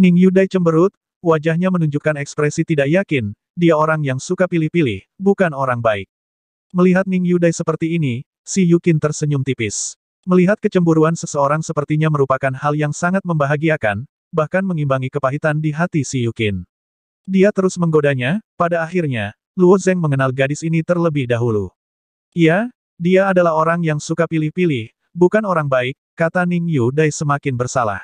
Ning Yudai cemberut, wajahnya menunjukkan ekspresi tidak yakin, dia orang yang suka pilih-pilih, bukan orang baik. Melihat Ning Yudai seperti ini, si Yukin tersenyum tipis. Melihat kecemburuan seseorang sepertinya merupakan hal yang sangat membahagiakan, bahkan mengimbangi kepahitan di hati si Yukin. Dia terus menggodanya, pada akhirnya, Luo Zeng mengenal gadis ini terlebih dahulu. Ya, dia adalah orang yang suka pilih-pilih, bukan orang baik, kata Ning Yudai semakin bersalah.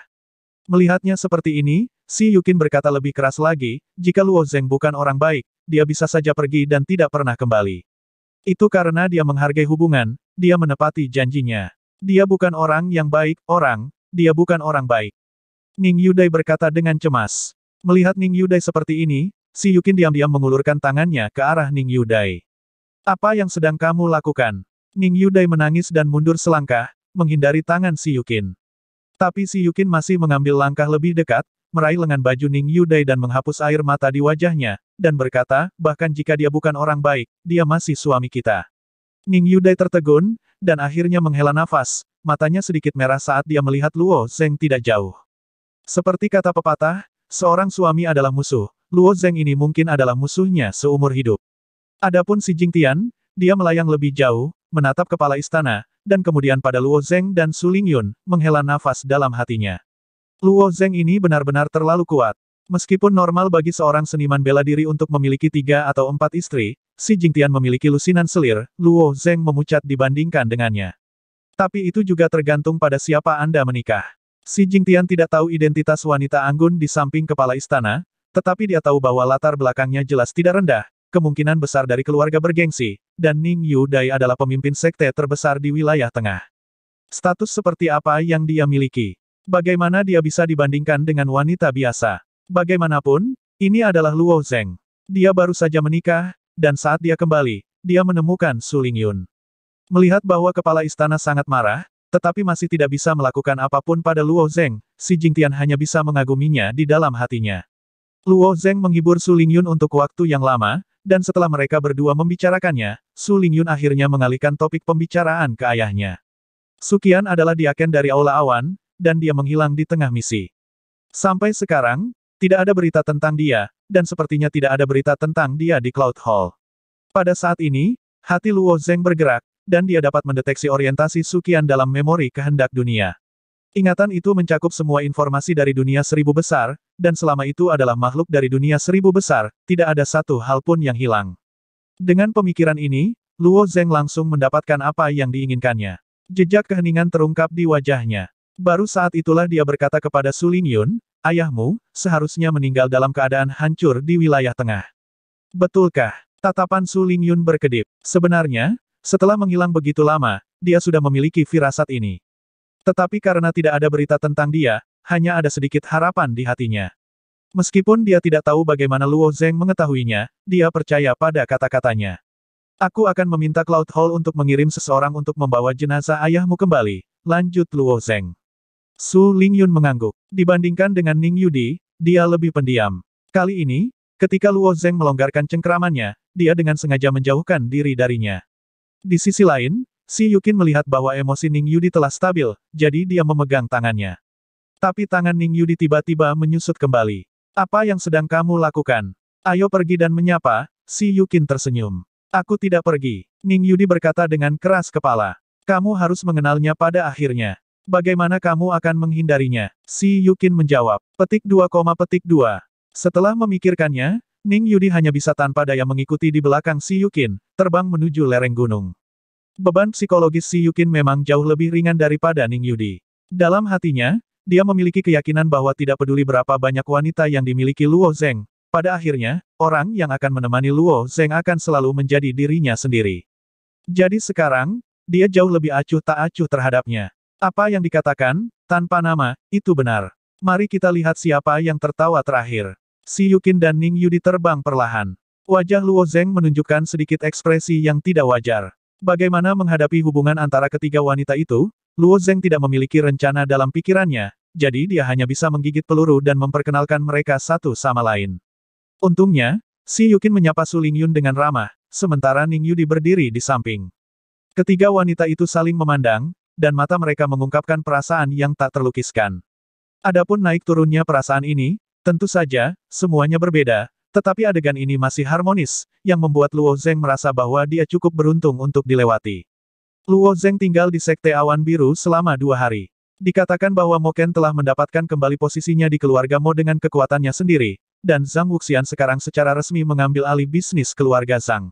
Melihatnya seperti ini, Si Yukin berkata lebih keras lagi, jika Luo Zeng bukan orang baik, dia bisa saja pergi dan tidak pernah kembali. Itu karena dia menghargai hubungan, dia menepati janjinya. Dia bukan orang yang baik, orang, dia bukan orang baik. Ning Yudai berkata dengan cemas. Melihat Ning Yudai seperti ini, si Yukin diam-diam mengulurkan tangannya ke arah Ning Yudai. Apa yang sedang kamu lakukan? Ning Yudai menangis dan mundur selangkah, menghindari tangan si Yukin. Tapi si Yukin masih mengambil langkah lebih dekat, meraih lengan baju Ning Yudai dan menghapus air mata di wajahnya, dan berkata, bahkan jika dia bukan orang baik, dia masih suami kita. Ning Yudai tertegun, dan akhirnya menghela nafas, matanya sedikit merah saat dia melihat Luo Zeng tidak jauh. Seperti kata pepatah, seorang suami adalah musuh, Luo Zeng ini mungkin adalah musuhnya seumur hidup. Adapun si Jing Tian, dia melayang lebih jauh, menatap kepala istana, dan kemudian pada Luo Zeng dan Su Lingyun, menghela nafas dalam hatinya. Luo Zeng ini benar-benar terlalu kuat. Meskipun normal bagi seorang seniman bela diri untuk memiliki tiga atau empat istri, si Jingtian memiliki lusinan selir, Luo Zeng memucat dibandingkan dengannya. Tapi itu juga tergantung pada siapa Anda menikah. Si Jingtian tidak tahu identitas wanita anggun di samping kepala istana, tetapi dia tahu bahwa latar belakangnya jelas tidak rendah, kemungkinan besar dari keluarga bergengsi, dan Ning Yu Dai adalah pemimpin sekte terbesar di wilayah tengah. Status seperti apa yang dia miliki? Bagaimana dia bisa dibandingkan dengan wanita biasa? Bagaimanapun, ini adalah Luo Zeng. Dia baru saja menikah, dan saat dia kembali, dia menemukan Suling Yun. Melihat bahwa kepala istana sangat marah, tetapi masih tidak bisa melakukan apapun pada Luo Zeng, si Jingtian hanya bisa mengaguminya di dalam hatinya. Luo Zeng menghibur Suling Yun untuk waktu yang lama, dan setelah mereka berdua membicarakannya, Su Lingyun akhirnya mengalihkan topik pembicaraan ke ayahnya. Sukian adalah diaken dari Aula Awan, dan dia menghilang di tengah misi. Sampai sekarang, tidak ada berita tentang dia, dan sepertinya tidak ada berita tentang dia di Cloud Hall. Pada saat ini, hati Luo Zeng bergerak, dan dia dapat mendeteksi orientasi Sukian dalam memori kehendak dunia. Ingatan itu mencakup semua informasi dari dunia seribu besar, dan selama itu adalah makhluk dari dunia seribu besar, tidak ada satu hal pun yang hilang. Dengan pemikiran ini, Luo Zeng langsung mendapatkan apa yang diinginkannya. Jejak keheningan terungkap di wajahnya. Baru saat itulah dia berkata kepada Su Lingyun, ayahmu, seharusnya meninggal dalam keadaan hancur di wilayah tengah. Betulkah? Tatapan Su Lingyun berkedip. Sebenarnya, setelah menghilang begitu lama, dia sudah memiliki firasat ini. Tetapi karena tidak ada berita tentang dia, hanya ada sedikit harapan di hatinya. Meskipun dia tidak tahu bagaimana Luo Zeng mengetahuinya, dia percaya pada kata-katanya. Aku akan meminta Cloud Hall untuk mengirim seseorang untuk membawa jenazah ayahmu kembali, lanjut Luo Zeng. Su Lingyun mengangguk. Dibandingkan dengan Ning Yudi, dia lebih pendiam. Kali ini, ketika Luo Zeng melonggarkan cengkeramannya, dia dengan sengaja menjauhkan diri darinya. Di sisi lain, Si Yukin melihat bahwa emosi Ning Yudi telah stabil, jadi dia memegang tangannya. Tapi tangan Ning Yudi tiba-tiba menyusut kembali. Apa yang sedang kamu lakukan? Ayo pergi dan menyapa, si Yukin tersenyum. Aku tidak pergi. Ning Yudi berkata dengan keras kepala. Kamu harus mengenalnya pada akhirnya. Bagaimana kamu akan menghindarinya? Si Yukin menjawab. Petik 2, petik 2. Setelah memikirkannya, Ning Yudi hanya bisa tanpa daya mengikuti di belakang Si Yukin, terbang menuju lereng gunung. Beban psikologis Si Yukin memang jauh lebih ringan daripada Ning Yudi. Dalam hatinya, dia memiliki keyakinan bahwa tidak peduli berapa banyak wanita yang dimiliki Luo Zeng, pada akhirnya, orang yang akan menemani Luo Zeng akan selalu menjadi dirinya sendiri. Jadi sekarang, dia jauh lebih acuh tak acuh terhadapnya. Apa yang dikatakan, tanpa nama, itu benar. Mari kita lihat siapa yang tertawa terakhir. Si Yukin dan Ning Yudi terbang perlahan. Wajah Luo Zeng menunjukkan sedikit ekspresi yang tidak wajar. Bagaimana menghadapi hubungan antara ketiga wanita itu, Luo Zeng tidak memiliki rencana dalam pikirannya, jadi dia hanya bisa menggigit peluru dan memperkenalkan mereka satu sama lain. Untungnya, Si Yukin menyapa Su Lingyun dengan ramah, sementara Ning Yudi berdiri di samping. Ketiga wanita itu saling memandang, dan mata mereka mengungkapkan perasaan yang tak terlukiskan. Adapun naik turunnya perasaan ini, tentu saja, semuanya berbeda, tetapi adegan ini masih harmonis, yang membuat Luo Zeng merasa bahwa dia cukup beruntung untuk dilewati. Luo Zeng tinggal di Sekte Awan Biru selama dua hari. Dikatakan bahwa Moken telah mendapatkan kembali posisinya di keluarga Mo dengan kekuatannya sendiri, dan Zhang Wuxian sekarang secara resmi mengambil alih bisnis keluarga Zhang.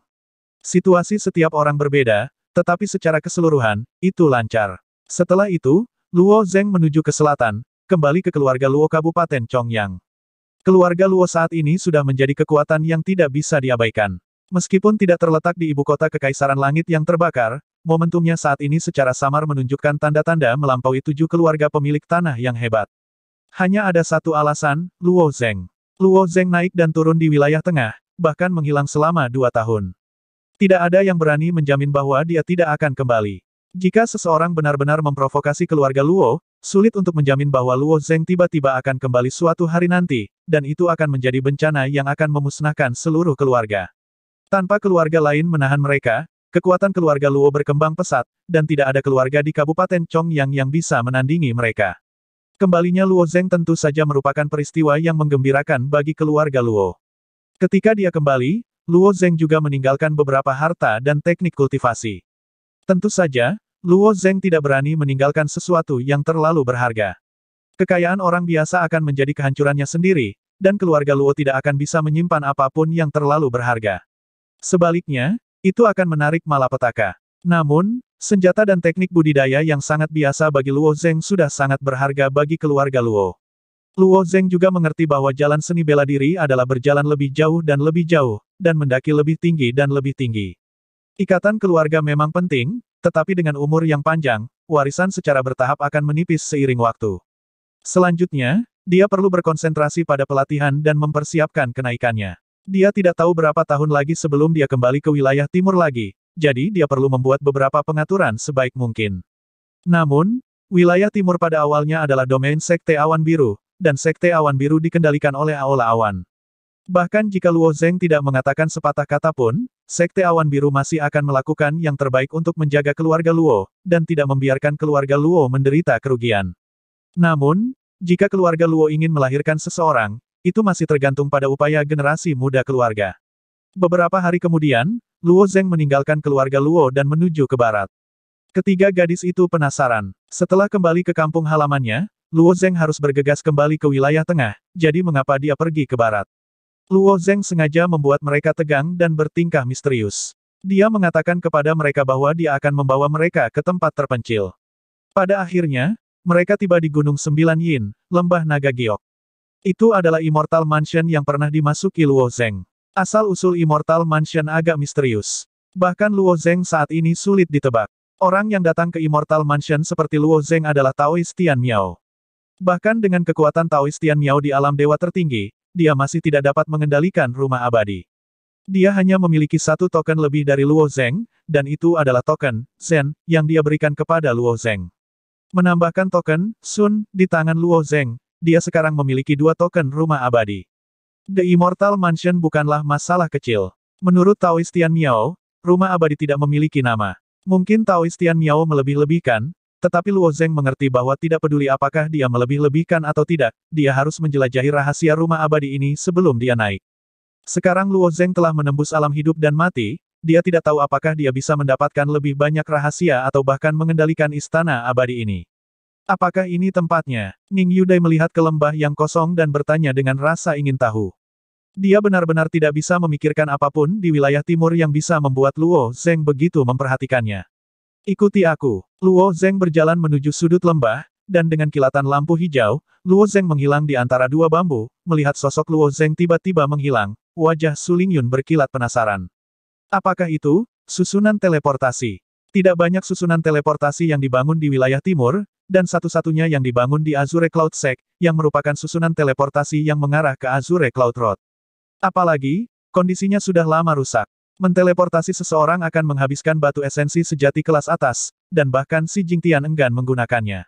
Situasi setiap orang berbeda, tetapi secara keseluruhan, itu lancar. Setelah itu, Luo Zeng menuju ke selatan, kembali ke keluarga Luo Kabupaten Chongyang. Keluarga Luo saat ini sudah menjadi kekuatan yang tidak bisa diabaikan. Meskipun tidak terletak di ibu kota Kekaisaran Langit yang terbakar, momentumnya saat ini secara samar menunjukkan tanda-tanda melampaui tujuh keluarga pemilik tanah yang hebat. Hanya ada satu alasan, Luo Zeng. Luo Zeng naik dan turun di wilayah tengah, bahkan menghilang selama dua tahun. Tidak ada yang berani menjamin bahwa dia tidak akan kembali. Jika seseorang benar-benar memprovokasi keluarga Luo, Sulit untuk menjamin bahwa Luo Zeng tiba-tiba akan kembali suatu hari nanti, dan itu akan menjadi bencana yang akan memusnahkan seluruh keluarga. Tanpa keluarga lain menahan mereka, kekuatan keluarga Luo berkembang pesat, dan tidak ada keluarga di Kabupaten Chong yang yang bisa menandingi mereka. Kembalinya Luo Zeng tentu saja merupakan peristiwa yang menggembirakan bagi keluarga Luo. Ketika dia kembali, Luo Zeng juga meninggalkan beberapa harta dan teknik kultivasi. Tentu saja, Luo Zeng tidak berani meninggalkan sesuatu yang terlalu berharga. Kekayaan orang biasa akan menjadi kehancurannya sendiri, dan keluarga Luo tidak akan bisa menyimpan apapun yang terlalu berharga. Sebaliknya, itu akan menarik malapetaka. Namun, senjata dan teknik budidaya yang sangat biasa bagi Luo Zeng sudah sangat berharga bagi keluarga Luo. Luo Zeng juga mengerti bahwa jalan seni bela diri adalah berjalan lebih jauh dan lebih jauh, dan mendaki lebih tinggi dan lebih tinggi. Ikatan keluarga memang penting, tetapi dengan umur yang panjang, warisan secara bertahap akan menipis seiring waktu. Selanjutnya, dia perlu berkonsentrasi pada pelatihan dan mempersiapkan kenaikannya. Dia tidak tahu berapa tahun lagi sebelum dia kembali ke wilayah timur lagi, jadi dia perlu membuat beberapa pengaturan sebaik mungkin. Namun, wilayah timur pada awalnya adalah domain Sekte Awan Biru, dan Sekte Awan Biru dikendalikan oleh Aula Awan. Bahkan jika Luo Zeng tidak mengatakan sepatah kata pun, Sekte Awan Biru masih akan melakukan yang terbaik untuk menjaga keluarga Luo, dan tidak membiarkan keluarga Luo menderita kerugian. Namun, jika keluarga Luo ingin melahirkan seseorang, itu masih tergantung pada upaya generasi muda keluarga. Beberapa hari kemudian, Luo Zeng meninggalkan keluarga Luo dan menuju ke barat. Ketiga gadis itu penasaran. Setelah kembali ke kampung halamannya, Luo Zeng harus bergegas kembali ke wilayah tengah, jadi mengapa dia pergi ke barat? Luo Zeng sengaja membuat mereka tegang dan bertingkah misterius. Dia mengatakan kepada mereka bahwa dia akan membawa mereka ke tempat terpencil. Pada akhirnya, mereka tiba di Gunung Sembilan Yin, Lembah Naga Giok. Itu adalah Immortal Mansion yang pernah dimasuki Luo Zeng. Asal-usul Immortal Mansion agak misterius. Bahkan Luo Zeng saat ini sulit ditebak. Orang yang datang ke Immortal Mansion seperti Luo Zeng adalah Taoist Tian Miao. Bahkan dengan kekuatan Taoist Tian Miao di alam dewa tertinggi, dia masih tidak dapat mengendalikan rumah abadi. Dia hanya memiliki satu token lebih dari Luo Zeng, dan itu adalah token, Zen, yang dia berikan kepada Luo Zeng. Menambahkan token, Sun, di tangan Luo Zeng, dia sekarang memiliki dua token rumah abadi. The Immortal Mansion bukanlah masalah kecil. Menurut Taoistian Miao, rumah abadi tidak memiliki nama. Mungkin Taoistian Miao melebih-lebihkan, tetapi Luo Zeng mengerti bahwa tidak peduli apakah dia melebih-lebihkan atau tidak, dia harus menjelajahi rahasia rumah abadi ini sebelum dia naik. Sekarang Luo Zeng telah menembus alam hidup dan mati, dia tidak tahu apakah dia bisa mendapatkan lebih banyak rahasia atau bahkan mengendalikan istana abadi ini. Apakah ini tempatnya? Ning Yudai melihat ke lembah yang kosong dan bertanya dengan rasa ingin tahu. Dia benar-benar tidak bisa memikirkan apapun di wilayah timur yang bisa membuat Luo Zeng begitu memperhatikannya. Ikuti aku. Luo Zeng berjalan menuju sudut lembah, dan dengan kilatan lampu hijau, Luo Zeng menghilang di antara dua bambu, melihat sosok Luo Zeng tiba-tiba menghilang, wajah Suling Yun berkilat penasaran. Apakah itu? Susunan teleportasi. Tidak banyak susunan teleportasi yang dibangun di wilayah timur, dan satu-satunya yang dibangun di Azure Cloud Sec, yang merupakan susunan teleportasi yang mengarah ke Azure Cloud Road. Apalagi, kondisinya sudah lama rusak. Menteleportasi seseorang akan menghabiskan batu esensi sejati kelas atas, dan bahkan si Jing Tian enggan menggunakannya.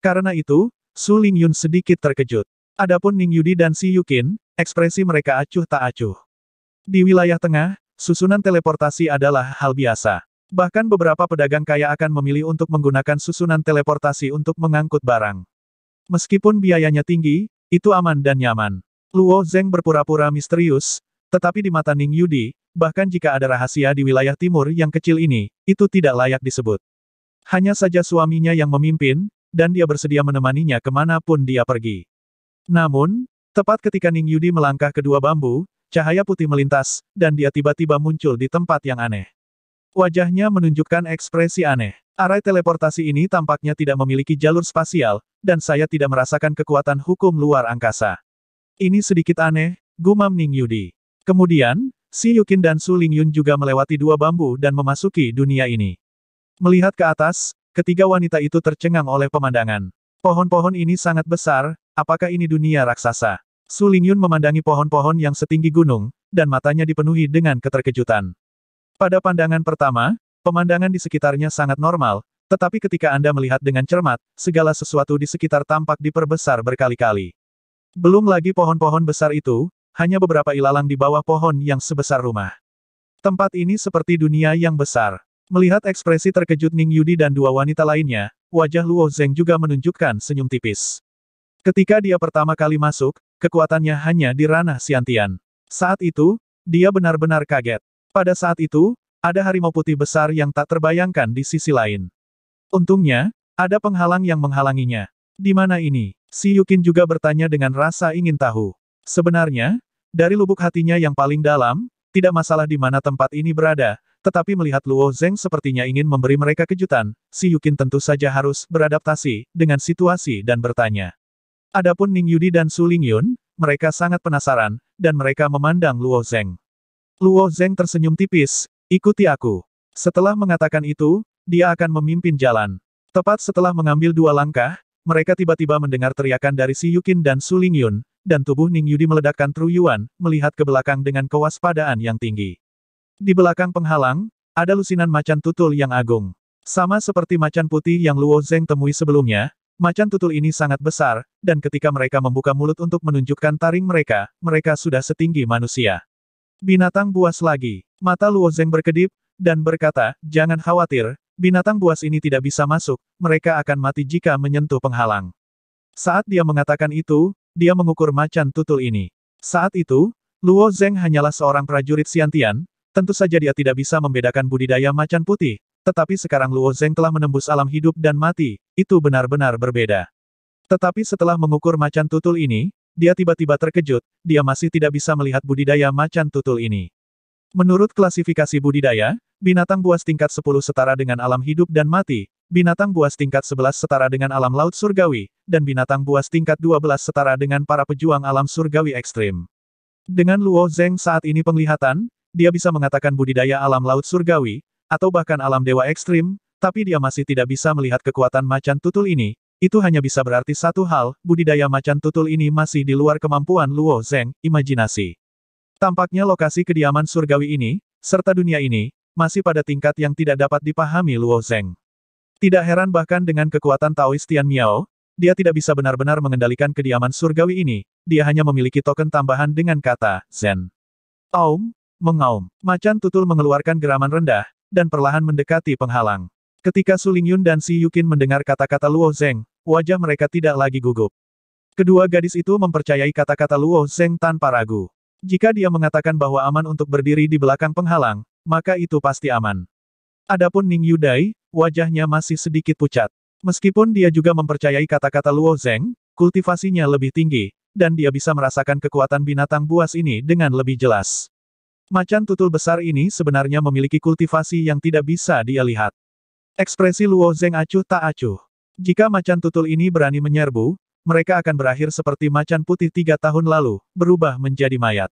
Karena itu, Su Lingyun sedikit terkejut. Adapun Ning Yudi dan Si Yukin, ekspresi mereka acuh tak acuh. Di wilayah tengah, susunan teleportasi adalah hal biasa. Bahkan beberapa pedagang kaya akan memilih untuk menggunakan susunan teleportasi untuk mengangkut barang. Meskipun biayanya tinggi, itu aman dan nyaman. Luo Zeng berpura-pura misterius, tetapi di mata Ning Yudi, bahkan jika ada rahasia di wilayah timur yang kecil ini, itu tidak layak disebut. Hanya saja suaminya yang memimpin, dan dia bersedia menemaninya kemanapun dia pergi. Namun, tepat ketika Ning Yudi melangkah kedua bambu, cahaya putih melintas, dan dia tiba-tiba muncul di tempat yang aneh. Wajahnya menunjukkan ekspresi aneh. Arai teleportasi ini tampaknya tidak memiliki jalur spasial, dan saya tidak merasakan kekuatan hukum luar angkasa. Ini sedikit aneh, gumam Ning Yudi. Kemudian, Si Yukin dan Su Lingyun juga melewati dua bambu dan memasuki dunia ini. Melihat ke atas, ketiga wanita itu tercengang oleh pemandangan. Pohon-pohon ini sangat besar, apakah ini dunia raksasa? Su Lingyun memandangi pohon-pohon yang setinggi gunung, dan matanya dipenuhi dengan keterkejutan. Pada pandangan pertama, pemandangan di sekitarnya sangat normal, tetapi ketika Anda melihat dengan cermat, segala sesuatu di sekitar tampak diperbesar berkali-kali. Belum lagi pohon-pohon besar itu, hanya beberapa ilalang di bawah pohon yang sebesar rumah. Tempat ini seperti dunia yang besar. Melihat ekspresi terkejut Ning Yudi dan dua wanita lainnya, wajah Luo Zeng juga menunjukkan senyum tipis. Ketika dia pertama kali masuk, kekuatannya hanya di ranah Siantian. Saat itu, dia benar-benar kaget. Pada saat itu, ada harimau putih besar yang tak terbayangkan di sisi lain. Untungnya, ada penghalang yang menghalanginya. Di mana ini? Si Yukin juga bertanya dengan rasa ingin tahu. Sebenarnya, dari lubuk hatinya yang paling dalam, tidak masalah di mana tempat ini berada, tetapi melihat Luo Zeng sepertinya ingin memberi mereka kejutan, si Yukin tentu saja harus beradaptasi dengan situasi dan bertanya. Adapun Ning Yudi dan Su Lingyun, mereka sangat penasaran, dan mereka memandang Luo Zeng. Luo Zeng tersenyum tipis, ikuti aku. Setelah mengatakan itu, dia akan memimpin jalan. Tepat setelah mengambil dua langkah, mereka tiba-tiba mendengar teriakan dari si Yukin dan Su Lingyun, dan tubuh Ning Yudi meledakkan Truyuan, melihat ke belakang dengan kewaspadaan yang tinggi. Di belakang penghalang, ada lusinan macan tutul yang agung. Sama seperti macan putih yang Luo Zeng temui sebelumnya, macan tutul ini sangat besar, dan ketika mereka membuka mulut untuk menunjukkan taring mereka, mereka sudah setinggi manusia. Binatang buas lagi. Mata Luo Zeng berkedip, dan berkata, jangan khawatir, binatang buas ini tidak bisa masuk, mereka akan mati jika menyentuh penghalang. Saat dia mengatakan itu, dia mengukur macan tutul ini. Saat itu, Luo Zeng hanyalah seorang prajurit Siantian. tentu saja dia tidak bisa membedakan budidaya macan putih, tetapi sekarang Luo Zeng telah menembus alam hidup dan mati, itu benar-benar berbeda. Tetapi setelah mengukur macan tutul ini, dia tiba-tiba terkejut, dia masih tidak bisa melihat budidaya macan tutul ini. Menurut klasifikasi budidaya, binatang buas tingkat 10 setara dengan alam hidup dan mati, Binatang buas tingkat 11 setara dengan alam laut surgawi, dan binatang buas tingkat 12 setara dengan para pejuang alam surgawi ekstrim. Dengan Luo Zeng saat ini penglihatan, dia bisa mengatakan budidaya alam laut surgawi, atau bahkan alam dewa ekstrim, tapi dia masih tidak bisa melihat kekuatan macan tutul ini, itu hanya bisa berarti satu hal, budidaya macan tutul ini masih di luar kemampuan Luo Zeng, imajinasi. Tampaknya lokasi kediaman surgawi ini, serta dunia ini, masih pada tingkat yang tidak dapat dipahami Luo Zeng. Tidak heran bahkan dengan kekuatan Taoist Tian Miao, dia tidak bisa benar-benar mengendalikan kediaman surgawi ini, dia hanya memiliki token tambahan dengan kata, Zen. Aum, mengaum, macan tutul mengeluarkan geraman rendah, dan perlahan mendekati penghalang. Ketika Suling Yun dan Si Yukin mendengar kata-kata Luo Zeng, wajah mereka tidak lagi gugup. Kedua gadis itu mempercayai kata-kata Luo Zeng tanpa ragu. Jika dia mengatakan bahwa aman untuk berdiri di belakang penghalang, maka itu pasti aman. Adapun Ning Yudai, Wajahnya masih sedikit pucat. Meskipun dia juga mempercayai kata-kata Luo Zeng, kultivasinya lebih tinggi, dan dia bisa merasakan kekuatan binatang buas ini dengan lebih jelas. Macan tutul besar ini sebenarnya memiliki kultivasi yang tidak bisa dia lihat. Ekspresi Luo Zeng acuh tak acuh. Jika macan tutul ini berani menyerbu, mereka akan berakhir seperti macan putih tiga tahun lalu, berubah menjadi mayat.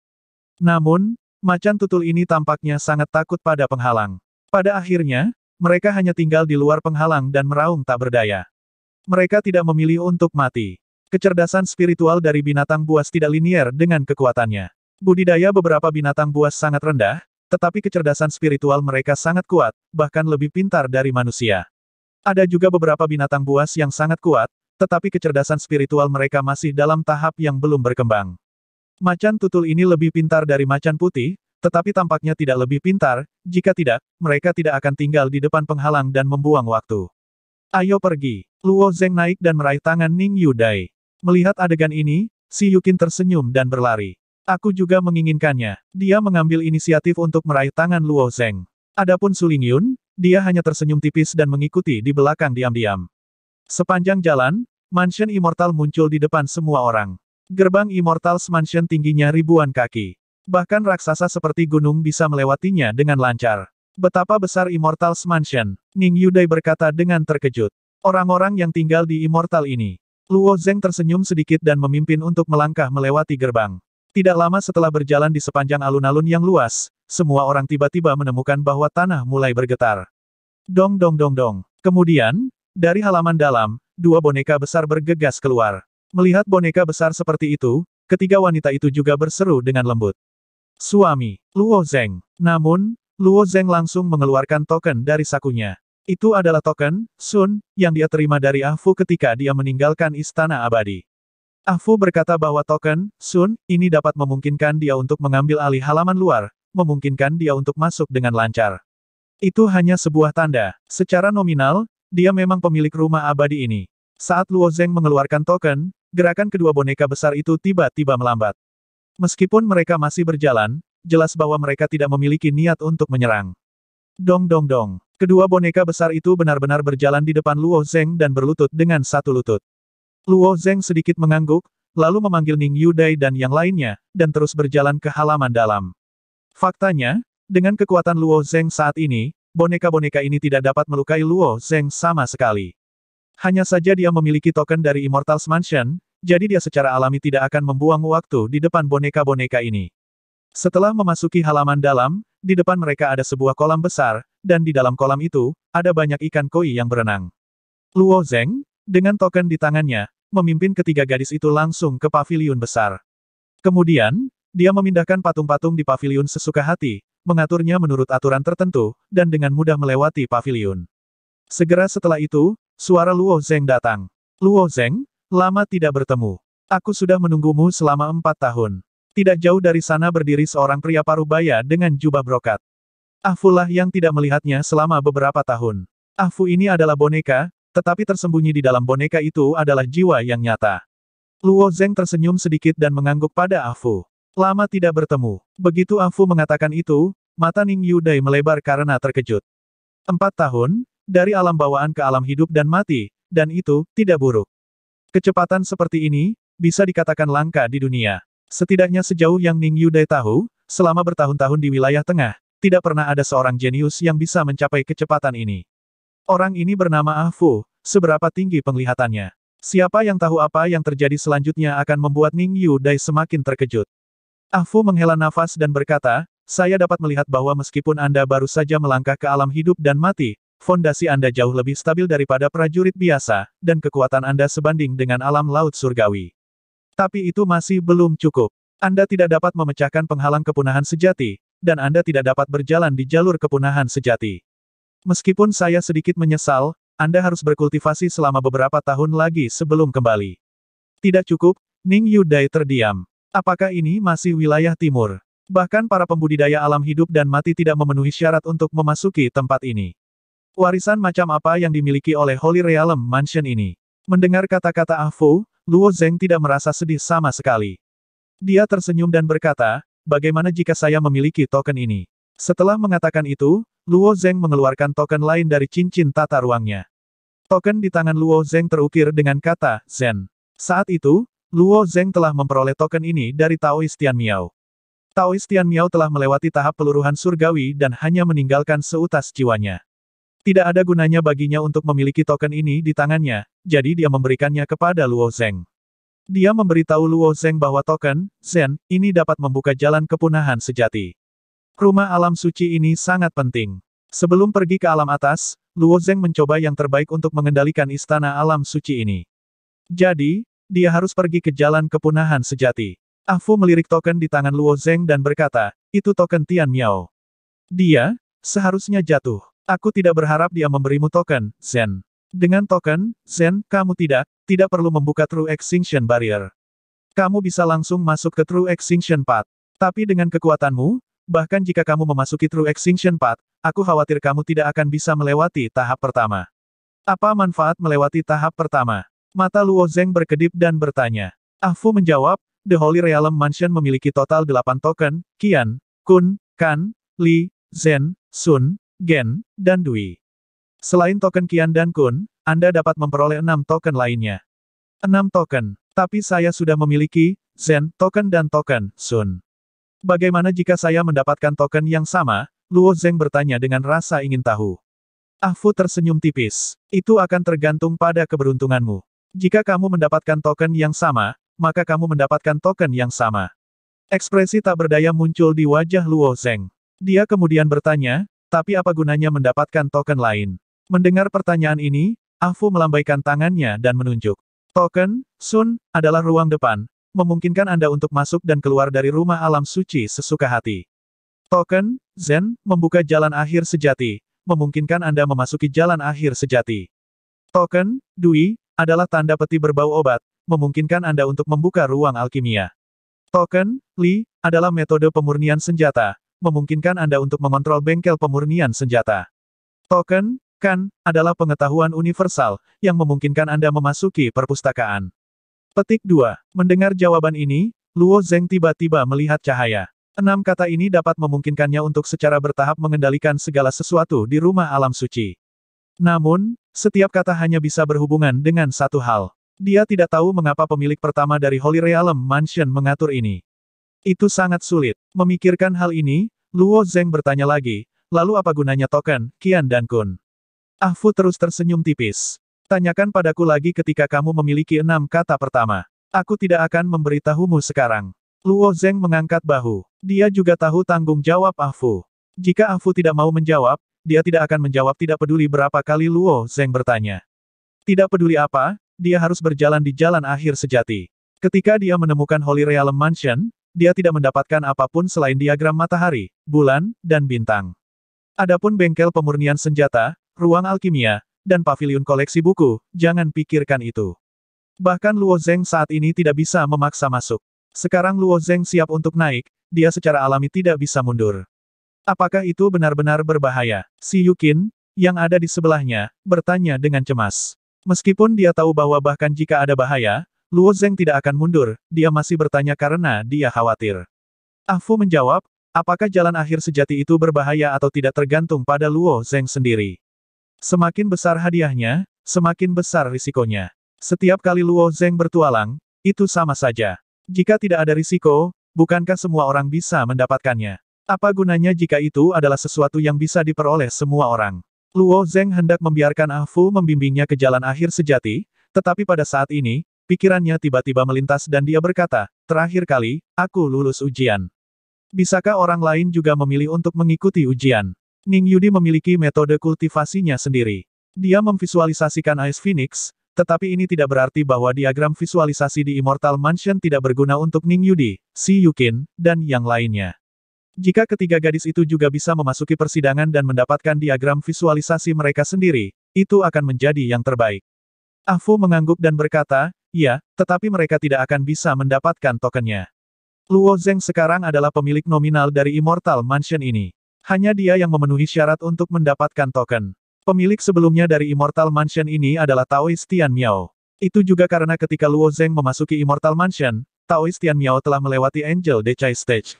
Namun, macan tutul ini tampaknya sangat takut pada penghalang. Pada akhirnya, mereka hanya tinggal di luar penghalang dan meraung tak berdaya. Mereka tidak memilih untuk mati. Kecerdasan spiritual dari binatang buas tidak linier dengan kekuatannya. Budidaya beberapa binatang buas sangat rendah, tetapi kecerdasan spiritual mereka sangat kuat, bahkan lebih pintar dari manusia. Ada juga beberapa binatang buas yang sangat kuat, tetapi kecerdasan spiritual mereka masih dalam tahap yang belum berkembang. Macan tutul ini lebih pintar dari macan putih, tetapi tampaknya tidak lebih pintar, jika tidak, mereka tidak akan tinggal di depan penghalang dan membuang waktu. Ayo pergi. Luo Zeng naik dan meraih tangan Ning Yudai. Melihat adegan ini, si Yukin tersenyum dan berlari. Aku juga menginginkannya. Dia mengambil inisiatif untuk meraih tangan Luo Zeng. Adapun Suling Yun, dia hanya tersenyum tipis dan mengikuti di belakang diam-diam. Sepanjang jalan, Mansion Immortal muncul di depan semua orang. Gerbang Immortals Mansion tingginya ribuan kaki. Bahkan raksasa seperti gunung bisa melewatinya dengan lancar. Betapa besar Immortals Mansion, Ning Yudai berkata dengan terkejut. Orang-orang yang tinggal di Immortal ini. Luo Zeng tersenyum sedikit dan memimpin untuk melangkah melewati gerbang. Tidak lama setelah berjalan di sepanjang alun-alun yang luas, semua orang tiba-tiba menemukan bahwa tanah mulai bergetar. Dong dong dong dong. Kemudian, dari halaman dalam, dua boneka besar bergegas keluar. Melihat boneka besar seperti itu, ketiga wanita itu juga berseru dengan lembut. Suami, Luo Zeng. Namun, Luo Zeng langsung mengeluarkan token dari sakunya. Itu adalah token, Sun, yang dia terima dari Afu ketika dia meninggalkan Istana Abadi. Afu berkata bahwa token, Sun, ini dapat memungkinkan dia untuk mengambil alih halaman luar, memungkinkan dia untuk masuk dengan lancar. Itu hanya sebuah tanda. Secara nominal, dia memang pemilik rumah abadi ini. Saat Luo Zeng mengeluarkan token, gerakan kedua boneka besar itu tiba-tiba melambat. Meskipun mereka masih berjalan, jelas bahwa mereka tidak memiliki niat untuk menyerang. Dong dong dong. Kedua boneka besar itu benar-benar berjalan di depan Luo Zeng dan berlutut dengan satu lutut. Luo Zeng sedikit mengangguk, lalu memanggil Ning Yudai dan yang lainnya, dan terus berjalan ke halaman dalam. Faktanya, dengan kekuatan Luo Zeng saat ini, boneka-boneka ini tidak dapat melukai Luo Zeng sama sekali. Hanya saja dia memiliki token dari Immortals Mansion, jadi dia secara alami tidak akan membuang waktu di depan boneka-boneka ini. Setelah memasuki halaman dalam, di depan mereka ada sebuah kolam besar, dan di dalam kolam itu, ada banyak ikan koi yang berenang. Luo Zeng, dengan token di tangannya, memimpin ketiga gadis itu langsung ke pavilion besar. Kemudian, dia memindahkan patung-patung di pavilion sesuka hati, mengaturnya menurut aturan tertentu, dan dengan mudah melewati pavilion. Segera setelah itu, suara Luo Zeng datang. Luo Zeng, Lama tidak bertemu. Aku sudah menunggumu selama empat tahun. Tidak jauh dari sana berdiri seorang pria parubaya dengan jubah brokat. lah yang tidak melihatnya selama beberapa tahun. Afu ini adalah boneka, tetapi tersembunyi di dalam boneka itu adalah jiwa yang nyata. Luo Zeng tersenyum sedikit dan mengangguk pada Afu. Lama tidak bertemu. Begitu Afu mengatakan itu, mata Ning Yudai melebar karena terkejut. Empat tahun, dari alam bawaan ke alam hidup dan mati, dan itu, tidak buruk. Kecepatan seperti ini, bisa dikatakan langka di dunia. Setidaknya sejauh yang Ning Yudai tahu, selama bertahun-tahun di wilayah tengah, tidak pernah ada seorang jenius yang bisa mencapai kecepatan ini. Orang ini bernama Ah Fu, seberapa tinggi penglihatannya. Siapa yang tahu apa yang terjadi selanjutnya akan membuat Ning Yudai semakin terkejut. Ah Fu menghela nafas dan berkata, saya dapat melihat bahwa meskipun Anda baru saja melangkah ke alam hidup dan mati, fondasi Anda jauh lebih stabil daripada prajurit biasa, dan kekuatan Anda sebanding dengan alam laut surgawi. Tapi itu masih belum cukup. Anda tidak dapat memecahkan penghalang kepunahan sejati, dan Anda tidak dapat berjalan di jalur kepunahan sejati. Meskipun saya sedikit menyesal, Anda harus berkultivasi selama beberapa tahun lagi sebelum kembali. Tidak cukup, Ning Yudai terdiam. Apakah ini masih wilayah timur? Bahkan para pembudidaya alam hidup dan mati tidak memenuhi syarat untuk memasuki tempat ini. Warisan macam apa yang dimiliki oleh Holy Realm Mansion ini? Mendengar kata-kata Ah Fu, Luo Zeng tidak merasa sedih sama sekali. Dia tersenyum dan berkata, bagaimana jika saya memiliki token ini? Setelah mengatakan itu, Luo Zeng mengeluarkan token lain dari cincin tata ruangnya. Token di tangan Luo Zeng terukir dengan kata, Zen. Saat itu, Luo Zeng telah memperoleh token ini dari Taoist Tian Miao. Taoist Tian Miao telah melewati tahap peluruhan surgawi dan hanya meninggalkan seutas jiwanya. Tidak ada gunanya baginya untuk memiliki token ini di tangannya, jadi dia memberikannya kepada Luo Zeng. Dia memberitahu Luo Zeng bahwa token, Zen, ini dapat membuka jalan kepunahan sejati. Rumah alam suci ini sangat penting. Sebelum pergi ke alam atas, Luo Zeng mencoba yang terbaik untuk mengendalikan istana alam suci ini. Jadi, dia harus pergi ke jalan kepunahan sejati. Afu melirik token di tangan Luo Zeng dan berkata, itu token Tian Miao. Dia, seharusnya jatuh. Aku tidak berharap dia memberimu token, Zen. Dengan token, Zen, kamu tidak, tidak perlu membuka True Extinction Barrier. Kamu bisa langsung masuk ke True Extinction Path. Tapi dengan kekuatanmu, bahkan jika kamu memasuki True Extinction Path, aku khawatir kamu tidak akan bisa melewati tahap pertama. Apa manfaat melewati tahap pertama? Mata Luo Zeng berkedip dan bertanya. Ah Fu menjawab, The Holy Realm Mansion memiliki total 8 token, Qian, Kun, Kan, Li, Zen, Sun, Gen, dan Dui. Selain token Kian dan Kun, Anda dapat memperoleh enam token lainnya. Enam token, tapi saya sudah memiliki Zen, token dan token Sun. Bagaimana jika saya mendapatkan token yang sama? Luo Zeng bertanya dengan rasa ingin tahu. Ah Fu tersenyum tipis. Itu akan tergantung pada keberuntunganmu. Jika kamu mendapatkan token yang sama, maka kamu mendapatkan token yang sama. Ekspresi tak berdaya muncul di wajah Luo Zeng. Dia kemudian bertanya, tapi apa gunanya mendapatkan token lain? Mendengar pertanyaan ini, Afu melambaikan tangannya dan menunjuk. Token, Sun, adalah ruang depan, memungkinkan Anda untuk masuk dan keluar dari rumah alam suci sesuka hati. Token, Zen, membuka jalan akhir sejati, memungkinkan Anda memasuki jalan akhir sejati. Token, Dui, adalah tanda peti berbau obat, memungkinkan Anda untuk membuka ruang alkimia. Token, Li, adalah metode pemurnian senjata, memungkinkan Anda untuk mengontrol bengkel pemurnian senjata. Token, kan, adalah pengetahuan universal, yang memungkinkan Anda memasuki perpustakaan. Petik 2. Mendengar jawaban ini, Luo Zeng tiba-tiba melihat cahaya. Enam kata ini dapat memungkinkannya untuk secara bertahap mengendalikan segala sesuatu di rumah alam suci. Namun, setiap kata hanya bisa berhubungan dengan satu hal. Dia tidak tahu mengapa pemilik pertama dari Holy Realm Mansion mengatur ini. Itu sangat sulit. Memikirkan hal ini, Luo Zeng bertanya lagi, lalu apa gunanya token, Qian dan Kun? Ah Fu terus tersenyum tipis. Tanyakan padaku lagi ketika kamu memiliki enam kata pertama. Aku tidak akan memberitahumu sekarang. Luo Zeng mengangkat bahu. Dia juga tahu tanggung jawab Ah Fu. Jika Ah Fu tidak mau menjawab, dia tidak akan menjawab tidak peduli berapa kali Luo Zeng bertanya. Tidak peduli apa, dia harus berjalan di jalan akhir sejati. Ketika dia menemukan Holy Realm Mansion, dia tidak mendapatkan apapun selain diagram matahari, bulan, dan bintang. Adapun bengkel pemurnian senjata, ruang alkimia, dan pavilion koleksi buku, jangan pikirkan itu. Bahkan Luo Zeng saat ini tidak bisa memaksa masuk. Sekarang Luo Zeng siap untuk naik, dia secara alami tidak bisa mundur. Apakah itu benar-benar berbahaya? Si Yukin, yang ada di sebelahnya, bertanya dengan cemas. Meskipun dia tahu bahwa bahkan jika ada bahaya, Luo Zeng tidak akan mundur, dia masih bertanya karena dia khawatir. Ah Fu menjawab, apakah jalan akhir sejati itu berbahaya atau tidak tergantung pada Luo Zeng sendiri. Semakin besar hadiahnya, semakin besar risikonya. Setiap kali Luo Zeng bertualang, itu sama saja. Jika tidak ada risiko, bukankah semua orang bisa mendapatkannya? Apa gunanya jika itu adalah sesuatu yang bisa diperoleh semua orang? Luo Zeng hendak membiarkan Ah Fu membimbingnya ke jalan akhir sejati, tetapi pada saat ini, Pikirannya tiba-tiba melintas dan dia berkata, terakhir kali, aku lulus ujian. Bisakah orang lain juga memilih untuk mengikuti ujian? Ning Yudi memiliki metode kultivasinya sendiri. Dia memvisualisasikan Ice Phoenix, tetapi ini tidak berarti bahwa diagram visualisasi di Immortal Mansion tidak berguna untuk Ning Yudi, Si Yukin, dan yang lainnya. Jika ketiga gadis itu juga bisa memasuki persidangan dan mendapatkan diagram visualisasi mereka sendiri, itu akan menjadi yang terbaik. Afu mengangguk dan berkata, Iya, tetapi mereka tidak akan bisa mendapatkan tokennya. Luo Zeng sekarang adalah pemilik nominal dari Immortal Mansion ini. Hanya dia yang memenuhi syarat untuk mendapatkan token. Pemilik sebelumnya dari Immortal Mansion ini adalah Taoist Tian Miao. Itu juga karena ketika Luo Zeng memasuki Immortal Mansion, Taoist Tian Miao telah melewati Angel Chai Stage.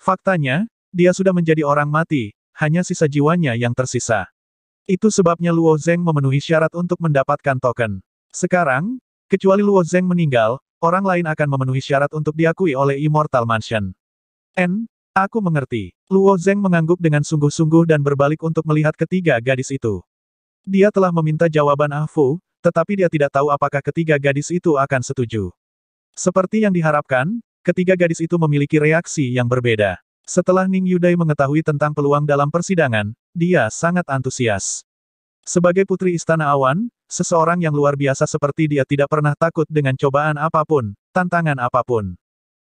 Faktanya, dia sudah menjadi orang mati, hanya sisa jiwanya yang tersisa. Itu sebabnya Luo Zeng memenuhi syarat untuk mendapatkan token. Sekarang, Kecuali Luo Zeng meninggal, orang lain akan memenuhi syarat untuk diakui oleh Immortal Mansion. N, aku mengerti. Luo Zeng mengangguk dengan sungguh-sungguh dan berbalik untuk melihat ketiga gadis itu. Dia telah meminta jawaban Ah Fu, tetapi dia tidak tahu apakah ketiga gadis itu akan setuju. Seperti yang diharapkan, ketiga gadis itu memiliki reaksi yang berbeda. Setelah Ning Yudai mengetahui tentang peluang dalam persidangan, dia sangat antusias. Sebagai putri Istana Awan, Seseorang yang luar biasa seperti dia tidak pernah takut dengan cobaan apapun, tantangan apapun.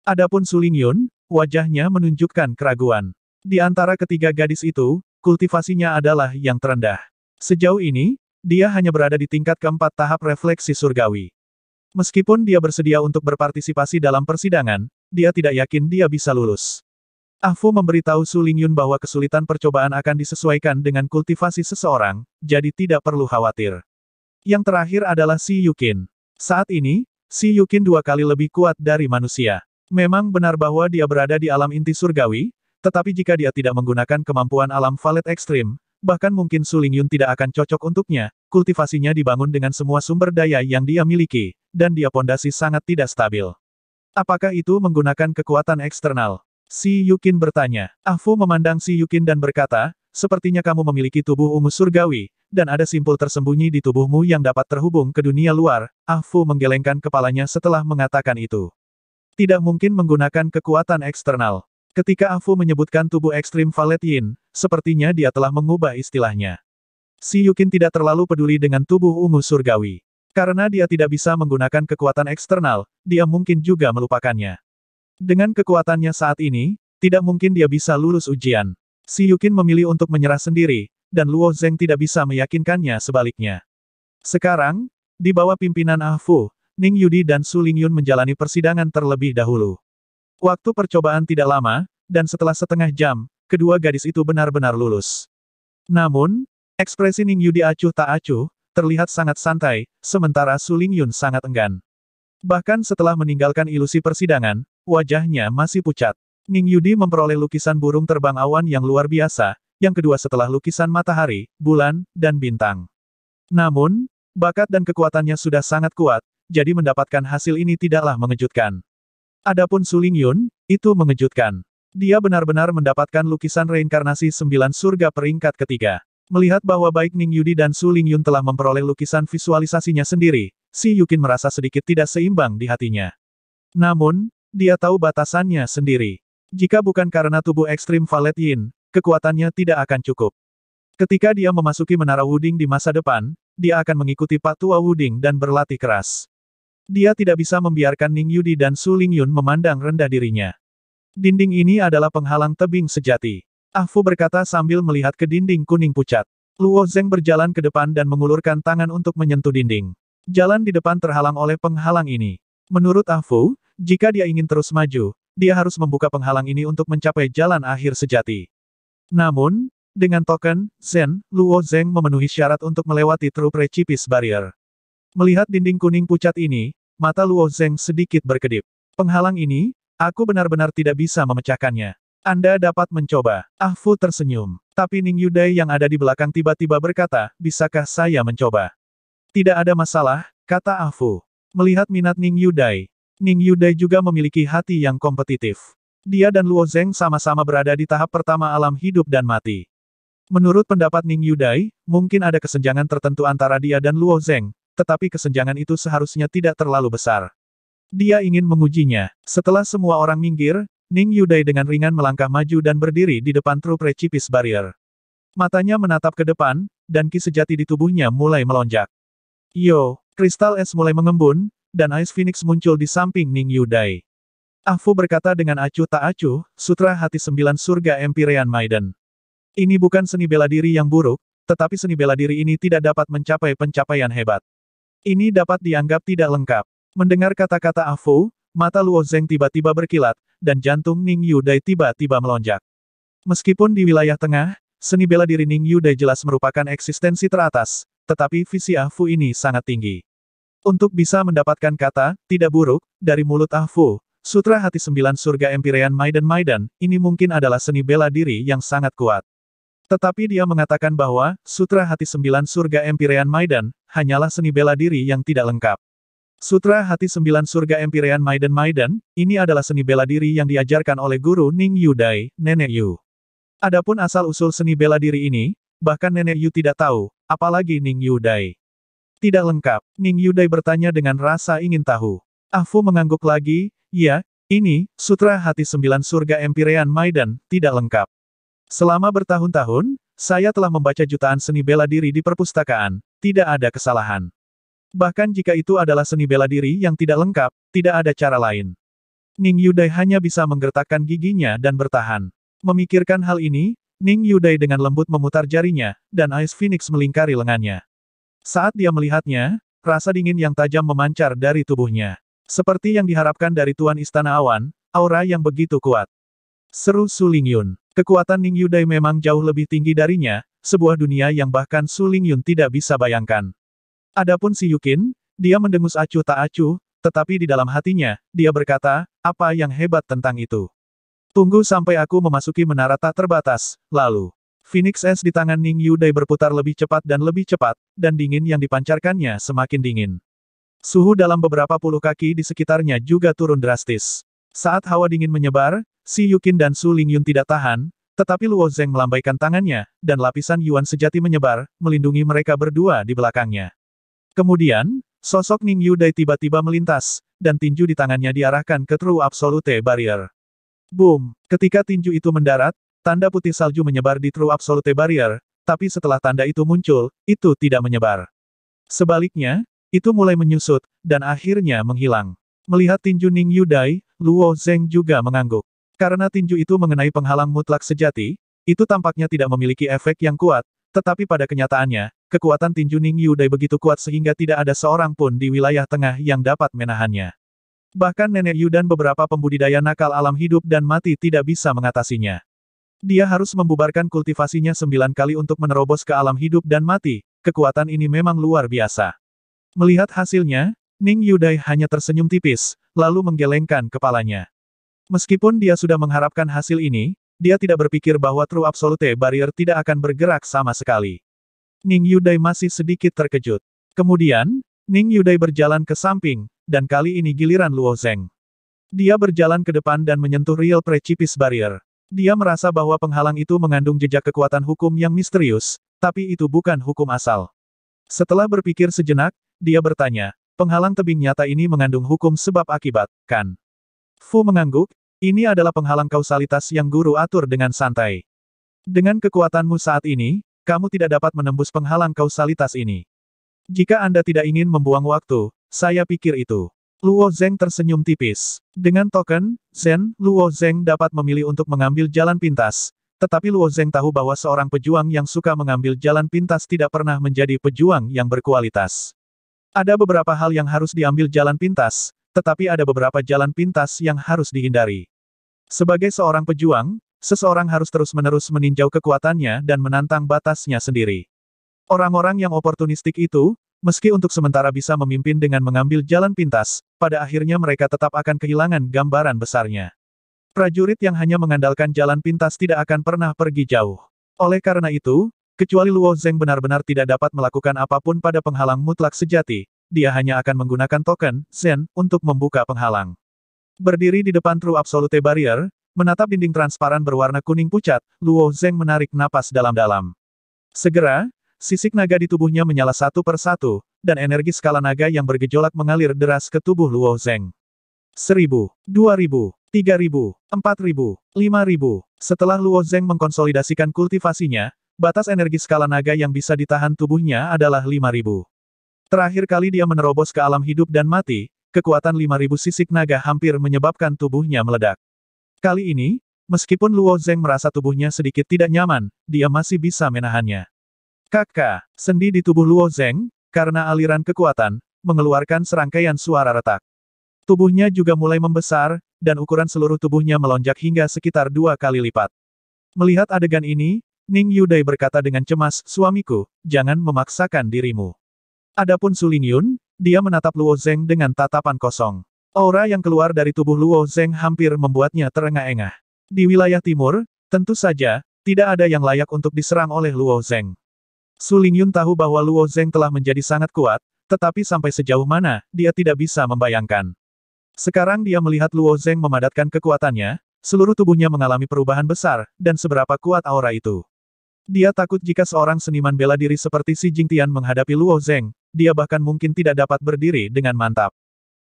Adapun Suling Yun, wajahnya menunjukkan keraguan. Di antara ketiga gadis itu, kultivasinya adalah yang terendah. Sejauh ini, dia hanya berada di tingkat keempat tahap refleksi surgawi. Meskipun dia bersedia untuk berpartisipasi dalam persidangan, dia tidak yakin dia bisa lulus. Afu memberitahu Su Lingyun bahwa kesulitan percobaan akan disesuaikan dengan kultivasi seseorang, jadi tidak perlu khawatir. Yang terakhir adalah Si Yukin. Saat ini, Si Yukin dua kali lebih kuat dari manusia. Memang benar bahwa dia berada di alam inti surgawi, tetapi jika dia tidak menggunakan kemampuan alam valet ekstrim, bahkan mungkin Suling Yun tidak akan cocok untuknya, kultivasinya dibangun dengan semua sumber daya yang dia miliki, dan dia pondasi sangat tidak stabil. Apakah itu menggunakan kekuatan eksternal? Si Yukin bertanya. Afu memandang Si Yukin dan berkata, sepertinya kamu memiliki tubuh ungu surgawi, dan ada simpul tersembunyi di tubuhmu yang dapat terhubung ke dunia luar, Ah Fu menggelengkan kepalanya setelah mengatakan itu. Tidak mungkin menggunakan kekuatan eksternal. Ketika Ah Fu menyebutkan tubuh ekstrim Valet Yin, sepertinya dia telah mengubah istilahnya. Si Yukin tidak terlalu peduli dengan tubuh ungu surgawi. Karena dia tidak bisa menggunakan kekuatan eksternal, dia mungkin juga melupakannya. Dengan kekuatannya saat ini, tidak mungkin dia bisa lulus ujian. Si Yukin memilih untuk menyerah sendiri, dan Luo Zeng tidak bisa meyakinkannya sebaliknya. Sekarang, di bawah pimpinan Ah Fu, Ning Yudi dan Su Lingyun menjalani persidangan terlebih dahulu. Waktu percobaan tidak lama, dan setelah setengah jam, kedua gadis itu benar-benar lulus. Namun, ekspresi Ning Yudi acuh tak acuh, terlihat sangat santai, sementara Su Lingyun sangat enggan. Bahkan setelah meninggalkan ilusi persidangan, wajahnya masih pucat. Ning Yudi memperoleh lukisan burung terbang awan yang luar biasa, yang kedua setelah lukisan matahari, bulan, dan bintang. Namun, bakat dan kekuatannya sudah sangat kuat, jadi mendapatkan hasil ini tidaklah mengejutkan. Adapun Suling Yun, itu mengejutkan. Dia benar-benar mendapatkan lukisan reinkarnasi sembilan surga peringkat ketiga. Melihat bahwa baik Ning Yudi dan Su Ling Yun telah memperoleh lukisan visualisasinya sendiri, Si Yukin merasa sedikit tidak seimbang di hatinya. Namun, dia tahu batasannya sendiri. Jika bukan karena tubuh ekstrim Valet Yin, kekuatannya tidak akan cukup. Ketika dia memasuki menara Wuding di masa depan, dia akan mengikuti Patua Wuding dan berlatih keras. Dia tidak bisa membiarkan Ning Yudi dan Su Lingyun memandang rendah dirinya. Dinding ini adalah penghalang tebing sejati. Ah Fu berkata sambil melihat ke dinding kuning pucat. Luo Zeng berjalan ke depan dan mengulurkan tangan untuk menyentuh dinding. Jalan di depan terhalang oleh penghalang ini. Menurut Ah Fu, jika dia ingin terus maju, dia harus membuka penghalang ini untuk mencapai jalan akhir sejati. Namun, dengan token, Zen, Luo Zeng memenuhi syarat untuk melewati true precipice barrier. Melihat dinding kuning pucat ini, mata Luo Zeng sedikit berkedip. Penghalang ini, aku benar-benar tidak bisa memecahkannya. Anda dapat mencoba. Ah Fu tersenyum. Tapi Ning Yudai yang ada di belakang tiba-tiba berkata, bisakah saya mencoba? Tidak ada masalah, kata Ah Fu. Melihat minat Ning Yudai, Ning Yudai juga memiliki hati yang kompetitif. Dia dan Luo Zeng sama-sama berada di tahap pertama alam hidup dan mati. Menurut pendapat Ning Yudai, mungkin ada kesenjangan tertentu antara dia dan Luo Zeng, tetapi kesenjangan itu seharusnya tidak terlalu besar. Dia ingin mengujinya. Setelah semua orang minggir, Ning Yudai dengan ringan melangkah maju dan berdiri di depan true Precipice barrier. Matanya menatap ke depan, dan ki sejati di tubuhnya mulai melonjak. Yo, kristal es mulai mengembun, dan Ice Phoenix muncul di samping Ning Yudai. Fu berkata dengan acuh tak acuh, Sutra Hati Sembilan Surga Empyrean Maiden. Ini bukan seni bela diri yang buruk, tetapi seni bela diri ini tidak dapat mencapai pencapaian hebat. Ini dapat dianggap tidak lengkap. Mendengar kata-kata Afu, mata Luo Zeng tiba-tiba berkilat, dan jantung Ning Yudai tiba-tiba melonjak. Meskipun di wilayah tengah, seni bela diri Ning Yu Yudai jelas merupakan eksistensi teratas, tetapi visi Afu ini sangat tinggi. Untuk bisa mendapatkan kata, tidak buruk, dari mulut Afu, Sutra Hati Sembilan Surga Empirean maiden maiden ini mungkin adalah seni bela diri yang sangat kuat. Tetapi dia mengatakan bahwa, Sutra Hati Sembilan Surga Empirean maiden hanyalah seni bela diri yang tidak lengkap. Sutra Hati Sembilan Surga Empirean maiden maiden ini adalah seni bela diri yang diajarkan oleh guru Ning Yudai, Nenek Yu. Adapun asal-usul seni bela diri ini, bahkan Nenek Yu tidak tahu, apalagi Ning Yudai. Tidak lengkap, Ning Yudai bertanya dengan rasa ingin tahu. Ah mengangguk lagi, Ya, ini, Sutra Hati Sembilan Surga Empirean Maidan, tidak lengkap. Selama bertahun-tahun, saya telah membaca jutaan seni bela diri di perpustakaan, tidak ada kesalahan. Bahkan jika itu adalah seni bela diri yang tidak lengkap, tidak ada cara lain. Ning Yudai hanya bisa menggertakkan giginya dan bertahan. Memikirkan hal ini, Ning Yudai dengan lembut memutar jarinya, dan Ice Phoenix melingkari lengannya. Saat dia melihatnya, rasa dingin yang tajam memancar dari tubuhnya. Seperti yang diharapkan dari Tuan Istana Awan, aura yang begitu kuat. Seru Suling Yun. Kekuatan Ning Yudai memang jauh lebih tinggi darinya, sebuah dunia yang bahkan Suling Yun tidak bisa bayangkan. Adapun si Yukin, dia mendengus acuh tak acuh, tetapi di dalam hatinya, dia berkata, apa yang hebat tentang itu. Tunggu sampai aku memasuki menara tak terbatas, lalu. Phoenix S di tangan Ning Yudai berputar lebih cepat dan lebih cepat, dan dingin yang dipancarkannya semakin dingin. Suhu dalam beberapa puluh kaki di sekitarnya juga turun drastis. Saat hawa dingin menyebar, Si Yukin dan Su Lingyun tidak tahan, tetapi Luo Zeng melambaikan tangannya, dan lapisan Yuan sejati menyebar, melindungi mereka berdua di belakangnya. Kemudian, sosok Ning Yudai tiba-tiba melintas, dan tinju di tangannya diarahkan ke True Absolute Barrier. Boom! Ketika tinju itu mendarat, tanda putih salju menyebar di True Absolute Barrier, tapi setelah tanda itu muncul, itu tidak menyebar. Sebaliknya, itu mulai menyusut, dan akhirnya menghilang. Melihat tinju Ning Yudai, Luo Zeng juga mengangguk. Karena tinju itu mengenai penghalang mutlak sejati, itu tampaknya tidak memiliki efek yang kuat, tetapi pada kenyataannya, kekuatan tinju Ning Yudai begitu kuat sehingga tidak ada seorang pun di wilayah tengah yang dapat menahannya. Bahkan Nenek Yu dan beberapa pembudidaya nakal alam hidup dan mati tidak bisa mengatasinya. Dia harus membubarkan kultivasinya sembilan kali untuk menerobos ke alam hidup dan mati, kekuatan ini memang luar biasa. Melihat hasilnya, Ning Yudai hanya tersenyum tipis, lalu menggelengkan kepalanya. Meskipun dia sudah mengharapkan hasil ini, dia tidak berpikir bahwa True Absolute Barrier tidak akan bergerak sama sekali. Ning Yudai masih sedikit terkejut. Kemudian, Ning Yudai berjalan ke samping, dan kali ini giliran Luo Zeng. Dia berjalan ke depan dan menyentuh Real Precipice Barrier. Dia merasa bahwa penghalang itu mengandung jejak kekuatan hukum yang misterius, tapi itu bukan hukum asal. Setelah berpikir sejenak, dia bertanya, penghalang tebing nyata ini mengandung hukum sebab akibat, kan? Fu mengangguk, ini adalah penghalang kausalitas yang guru atur dengan santai. Dengan kekuatanmu saat ini, kamu tidak dapat menembus penghalang kausalitas ini. Jika Anda tidak ingin membuang waktu, saya pikir itu. Luo Zeng tersenyum tipis. Dengan token, Zen, Luo Zeng dapat memilih untuk mengambil jalan pintas, tetapi Luo Zeng tahu bahwa seorang pejuang yang suka mengambil jalan pintas tidak pernah menjadi pejuang yang berkualitas. Ada beberapa hal yang harus diambil jalan pintas, tetapi ada beberapa jalan pintas yang harus dihindari. Sebagai seorang pejuang, seseorang harus terus-menerus meninjau kekuatannya dan menantang batasnya sendiri. Orang-orang yang oportunistik itu, meski untuk sementara bisa memimpin dengan mengambil jalan pintas, pada akhirnya mereka tetap akan kehilangan gambaran besarnya. Prajurit yang hanya mengandalkan jalan pintas tidak akan pernah pergi jauh. Oleh karena itu, Kecuali Luo Zeng benar-benar tidak dapat melakukan apapun pada penghalang mutlak sejati, dia hanya akan menggunakan token, Zen, untuk membuka penghalang. Berdiri di depan True Absolute Barrier, menatap dinding transparan berwarna kuning pucat, Luo Zeng menarik napas dalam-dalam. Segera, sisik naga di tubuhnya menyala satu per satu, dan energi skala naga yang bergejolak mengalir deras ke tubuh Luo Zeng. Seribu, dua ribu, tiga ribu, empat ribu, lima ribu. Setelah Luo Zeng mengkonsolidasikan kultivasinya, Batas energi skala naga yang bisa ditahan tubuhnya adalah 5000. Terakhir kali dia menerobos ke alam hidup dan mati, kekuatan 5000 sisik naga hampir menyebabkan tubuhnya meledak. Kali ini, meskipun Luo Zeng merasa tubuhnya sedikit tidak nyaman, dia masih bisa menahannya. Kakak, sendi di tubuh Luo Zeng, karena aliran kekuatan, mengeluarkan serangkaian suara retak. Tubuhnya juga mulai membesar, dan ukuran seluruh tubuhnya melonjak hingga sekitar dua kali lipat. Melihat adegan ini, Ning Yudai berkata dengan cemas, suamiku, jangan memaksakan dirimu. Adapun Suling Yun, dia menatap Luo Zeng dengan tatapan kosong. Aura yang keluar dari tubuh Luo Zeng hampir membuatnya terengah-engah. Di wilayah timur, tentu saja, tidak ada yang layak untuk diserang oleh Luo Zeng. Suling Yun tahu bahwa Luo Zeng telah menjadi sangat kuat, tetapi sampai sejauh mana, dia tidak bisa membayangkan. Sekarang dia melihat Luo Zeng memadatkan kekuatannya, seluruh tubuhnya mengalami perubahan besar, dan seberapa kuat aura itu. Dia takut jika seorang seniman bela diri seperti Xi Jingtian menghadapi Luo Zeng, dia bahkan mungkin tidak dapat berdiri dengan mantap.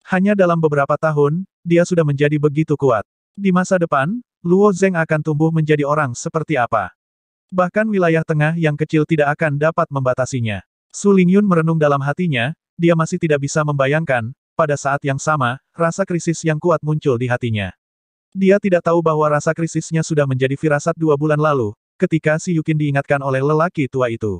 Hanya dalam beberapa tahun, dia sudah menjadi begitu kuat. Di masa depan, Luo Zeng akan tumbuh menjadi orang seperti apa. Bahkan wilayah tengah yang kecil tidak akan dapat membatasinya. Su Lingyun merenung dalam hatinya, dia masih tidak bisa membayangkan, pada saat yang sama, rasa krisis yang kuat muncul di hatinya. Dia tidak tahu bahwa rasa krisisnya sudah menjadi firasat dua bulan lalu, ketika Si Yukin diingatkan oleh lelaki tua itu.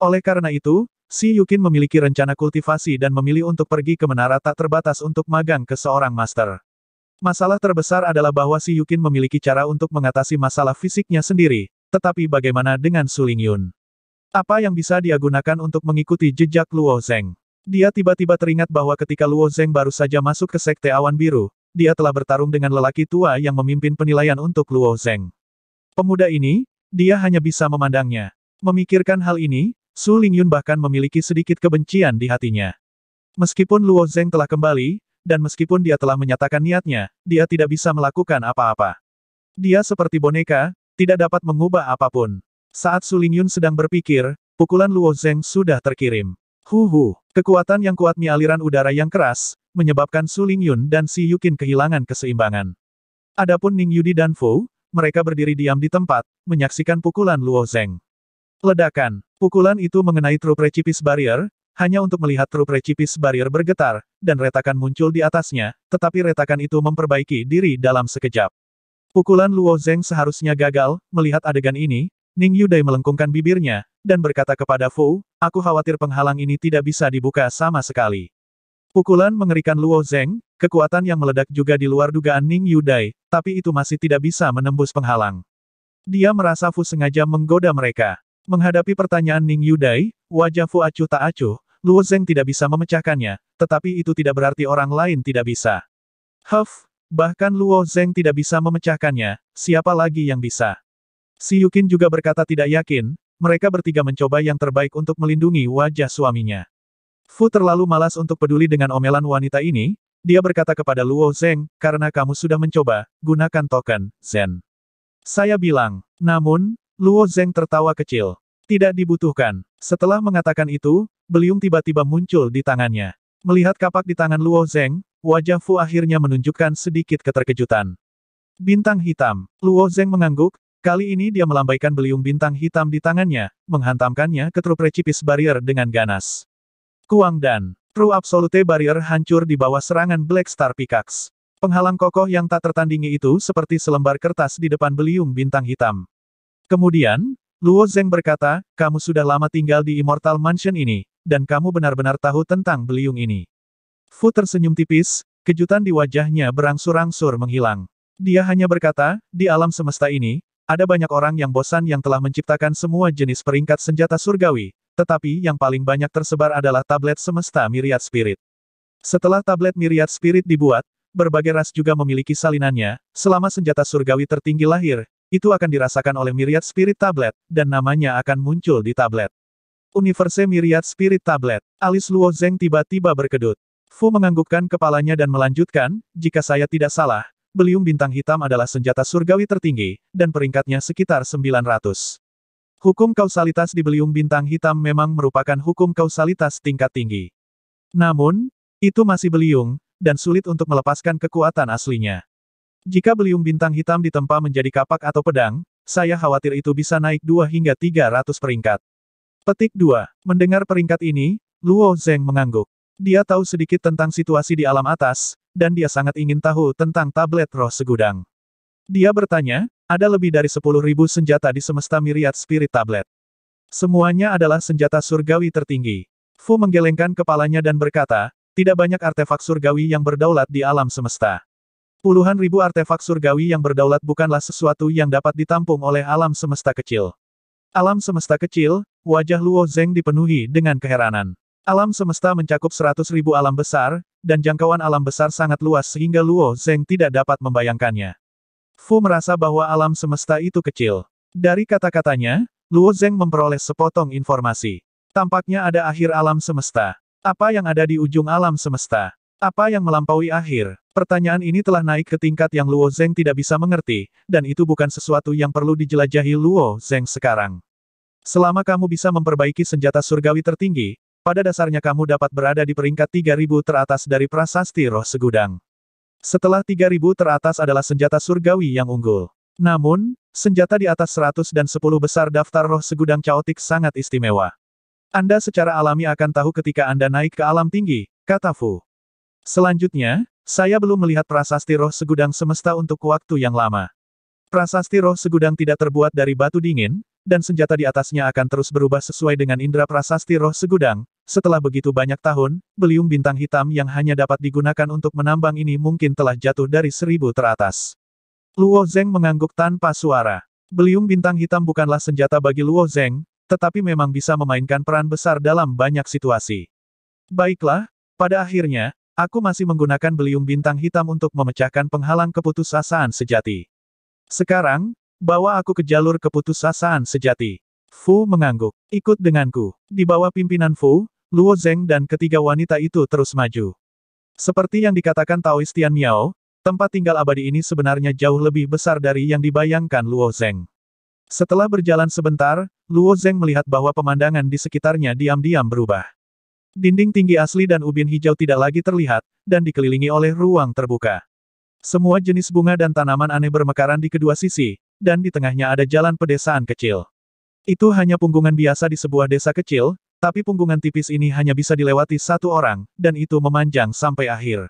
Oleh karena itu, Si Yukin memiliki rencana kultivasi dan memilih untuk pergi ke menara tak terbatas untuk magang ke seorang master. Masalah terbesar adalah bahwa Si Yukin memiliki cara untuk mengatasi masalah fisiknya sendiri, tetapi bagaimana dengan Suling Yun? Apa yang bisa dia gunakan untuk mengikuti jejak Luo Zeng? Dia tiba-tiba teringat bahwa ketika Luo Zeng baru saja masuk ke Sekte Awan Biru, dia telah bertarung dengan lelaki tua yang memimpin penilaian untuk Luo Zeng. Pemuda ini, dia hanya bisa memandangnya. Memikirkan hal ini, Su Lingyun bahkan memiliki sedikit kebencian di hatinya. Meskipun Luo Zeng telah kembali, dan meskipun dia telah menyatakan niatnya, dia tidak bisa melakukan apa-apa. Dia seperti boneka, tidak dapat mengubah apapun. Saat Su Lingyun sedang berpikir, pukulan Luo Zeng sudah terkirim. Hu hu, kekuatan yang kuat mie aliran udara yang keras, menyebabkan Su Lingyun dan Si Yukin kehilangan keseimbangan. Adapun Ning Yudi dan Fu, mereka berdiri diam di tempat, menyaksikan pukulan Luo Zeng. Ledakan, pukulan itu mengenai true precipice barrier, hanya untuk melihat true precipice barrier bergetar, dan retakan muncul di atasnya, tetapi retakan itu memperbaiki diri dalam sekejap. Pukulan Luo Zeng seharusnya gagal, melihat adegan ini, Ning Yudai melengkungkan bibirnya, dan berkata kepada Fu, aku khawatir penghalang ini tidak bisa dibuka sama sekali. Pukulan mengerikan Luo Zeng, kekuatan yang meledak juga di luar dugaan Ning Yudai, tapi itu masih tidak bisa menembus penghalang. Dia merasa Fu sengaja menggoda mereka. Menghadapi pertanyaan Ning Yudai, wajah Fu acuh tak acuh, Luo Zeng tidak bisa memecahkannya, tetapi itu tidak berarti orang lain tidak bisa. Huff, bahkan Luo Zeng tidak bisa memecahkannya, siapa lagi yang bisa? Si Yukin juga berkata tidak yakin, mereka bertiga mencoba yang terbaik untuk melindungi wajah suaminya. Fu terlalu malas untuk peduli dengan omelan wanita ini, dia berkata kepada Luo Zeng, karena kamu sudah mencoba, gunakan token, Zen. Saya bilang. Namun, Luo Zeng tertawa kecil. Tidak dibutuhkan. Setelah mengatakan itu, beliung tiba-tiba muncul di tangannya. Melihat kapak di tangan Luo Zeng, wajah Fu akhirnya menunjukkan sedikit keterkejutan. Bintang hitam. Luo Zeng mengangguk, kali ini dia melambaikan beliung bintang hitam di tangannya, menghantamkannya ke truk precipice barrier dengan ganas. Kuang Dan. Kru Absolute Barrier hancur di bawah serangan Black Star Pickaxe. Penghalang kokoh yang tak tertandingi itu seperti selembar kertas di depan beliung bintang hitam. Kemudian, Luo Zeng berkata, kamu sudah lama tinggal di Immortal Mansion ini, dan kamu benar-benar tahu tentang beliung ini. Fu tersenyum tipis, kejutan di wajahnya berangsur-angsur menghilang. Dia hanya berkata, di alam semesta ini, ada banyak orang yang bosan yang telah menciptakan semua jenis peringkat senjata surgawi, tetapi yang paling banyak tersebar adalah tablet semesta Myriad Spirit. Setelah tablet Myriad Spirit dibuat, berbagai ras juga memiliki salinannya, selama senjata surgawi tertinggi lahir, itu akan dirasakan oleh Myriad Spirit Tablet, dan namanya akan muncul di tablet. Universe Myriad Spirit Tablet, alis Luo Zeng tiba-tiba berkedut. Fu menganggukkan kepalanya dan melanjutkan, jika saya tidak salah, Beliung bintang hitam adalah senjata surgawi tertinggi, dan peringkatnya sekitar 900. Hukum kausalitas di beliung bintang hitam memang merupakan hukum kausalitas tingkat tinggi. Namun, itu masih beliung, dan sulit untuk melepaskan kekuatan aslinya. Jika beliung bintang hitam ditempa menjadi kapak atau pedang, saya khawatir itu bisa naik 2 hingga 300 peringkat. Petik 2. Mendengar peringkat ini, Luo Zeng mengangguk. Dia tahu sedikit tentang situasi di alam atas, dan dia sangat ingin tahu tentang tablet roh segudang. Dia bertanya, ada lebih dari sepuluh ribu senjata di semesta miriat spirit tablet. Semuanya adalah senjata surgawi tertinggi. Fu menggelengkan kepalanya dan berkata, tidak banyak artefak surgawi yang berdaulat di alam semesta. Puluhan ribu artefak surgawi yang berdaulat bukanlah sesuatu yang dapat ditampung oleh alam semesta kecil. Alam semesta kecil, wajah Luo Zeng dipenuhi dengan keheranan. Alam semesta mencakup seratus ribu alam besar, dan jangkauan alam besar sangat luas sehingga Luo Zeng tidak dapat membayangkannya. Fu merasa bahwa alam semesta itu kecil. Dari kata-katanya, Luo Zeng memperoleh sepotong informasi. Tampaknya ada akhir alam semesta. Apa yang ada di ujung alam semesta? Apa yang melampaui akhir? Pertanyaan ini telah naik ke tingkat yang Luo Zeng tidak bisa mengerti, dan itu bukan sesuatu yang perlu dijelajahi Luo Zeng sekarang. Selama kamu bisa memperbaiki senjata surgawi tertinggi, pada dasarnya kamu dapat berada di peringkat 3000 teratas dari prasasti roh segudang. Setelah 3000 teratas adalah senjata surgawi yang unggul. Namun, senjata di atas 100 dan 10 besar daftar roh segudang caotik sangat istimewa. Anda secara alami akan tahu ketika Anda naik ke alam tinggi, kata Fu. Selanjutnya, saya belum melihat prasasti roh segudang semesta untuk waktu yang lama. Prasasti roh segudang tidak terbuat dari batu dingin, dan senjata di atasnya akan terus berubah sesuai dengan indera prasasti roh segudang. Setelah begitu banyak tahun, beliung bintang hitam yang hanya dapat digunakan untuk menambang ini mungkin telah jatuh dari seribu teratas. Luo Zeng mengangguk tanpa suara. Beliung bintang hitam bukanlah senjata bagi Luo Zeng, tetapi memang bisa memainkan peran besar dalam banyak situasi. Baiklah, pada akhirnya, aku masih menggunakan beliung bintang hitam untuk memecahkan penghalang keputusasaan sejati. Sekarang, Bawa aku ke jalur keputusasaan sejati. Fu mengangguk. Ikut denganku. Di bawah pimpinan Fu, Luo Zeng dan ketiga wanita itu terus maju. Seperti yang dikatakan Taoistian Tian Miao, tempat tinggal abadi ini sebenarnya jauh lebih besar dari yang dibayangkan Luo Zeng. Setelah berjalan sebentar, Luo Zeng melihat bahwa pemandangan di sekitarnya diam-diam berubah. Dinding tinggi asli dan ubin hijau tidak lagi terlihat, dan dikelilingi oleh ruang terbuka. Semua jenis bunga dan tanaman aneh bermekaran di kedua sisi, dan di tengahnya ada jalan pedesaan kecil. Itu hanya punggungan biasa di sebuah desa kecil, tapi punggungan tipis ini hanya bisa dilewati satu orang, dan itu memanjang sampai akhir.